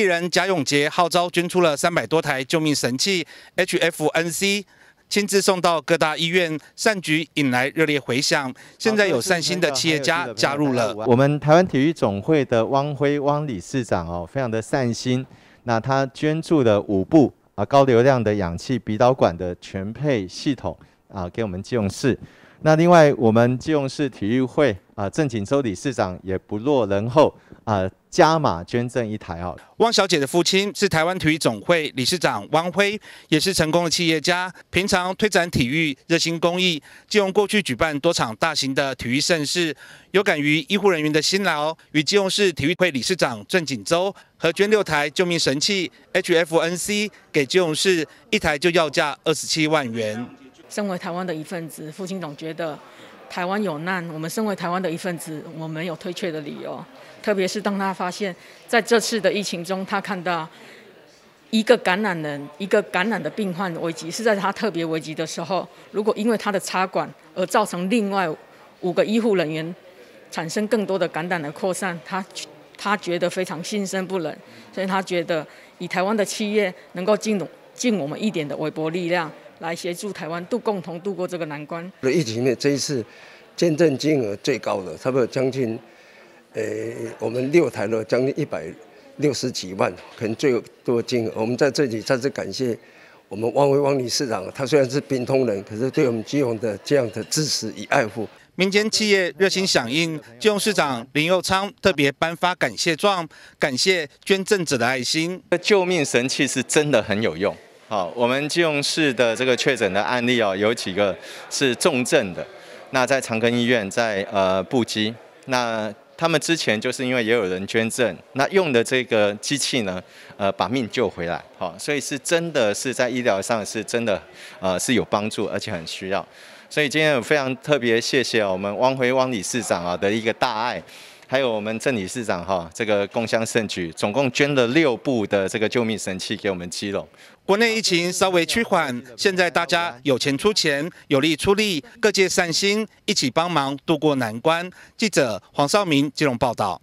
艺人贾永杰号召捐出了三百多台救命神器 HFN C，亲自送到各大医院，善举引来热烈回响。现在有善心的企业家加入了我们台湾体育总会的汪辉汪理事长哦，非常的善心。那他捐助了五部啊高流量的氧气鼻导管的全配系统啊，给我们基隆市。那另外我们基隆市体育会啊郑景洲理事长也不落人后。加码捐赠一台哦。汪小姐的父亲是台湾体育总会理事长汪辉，也是成功的企业家，平常推展体育，热心公益。基隆过去举办多场大型的体育盛事，有感于医护人员的辛劳，与基隆市体育会理事长郑锦洲合捐六台救命神器 H F N C 给基隆市，一台就要价二十七万元。身为台湾的一份子，父亲总觉得。台湾有难，我们身为台湾的一份子，我们有退却的理由。特别是当他发现，在这次的疫情中，他看到一个感染人、一个感染的病患危机，是在他特别危机的时候，如果因为他的插管而造成另外五个医护人员产生更多的感染的扩散，他他觉得非常心生不忍，所以他觉得以台湾的企业能够尽尽我们一点的微薄力量。来协助台湾度共同度过这个难关。疫情的这一次捐赠金额最高的，差不多将近，呃，我们六台了，将近一百六十几万，可能最多金额。我们在这里再次感谢我们汪维汪理事长，他虽然是冰通人，可是对我们基隆的这样的支持与爱护。民间企业热心响应，基隆市长林佑昌特别颁发感谢状，感谢捐赠者的爱心。救命神器是真的很有用。好，我们基隆市的这个确诊的案例哦，有几个是重症的。那在长庚医院，在呃布基，那他们之前就是因为也有人捐赠，那用的这个机器呢，呃把命救回来，好，所以是真的是在医疗上是真的呃是有帮助，而且很需要。所以今天我非常特别谢谢我们汪辉汪理事长啊的一个大爱。还有我们郑理事长哈，这个共襄盛举，总共捐了六部的这个救命神器给我们基隆。国内疫情稍微趋缓，现在大家有钱出钱，有力出力，各界善心一起帮忙渡过难关。记者黄少明，基隆报道。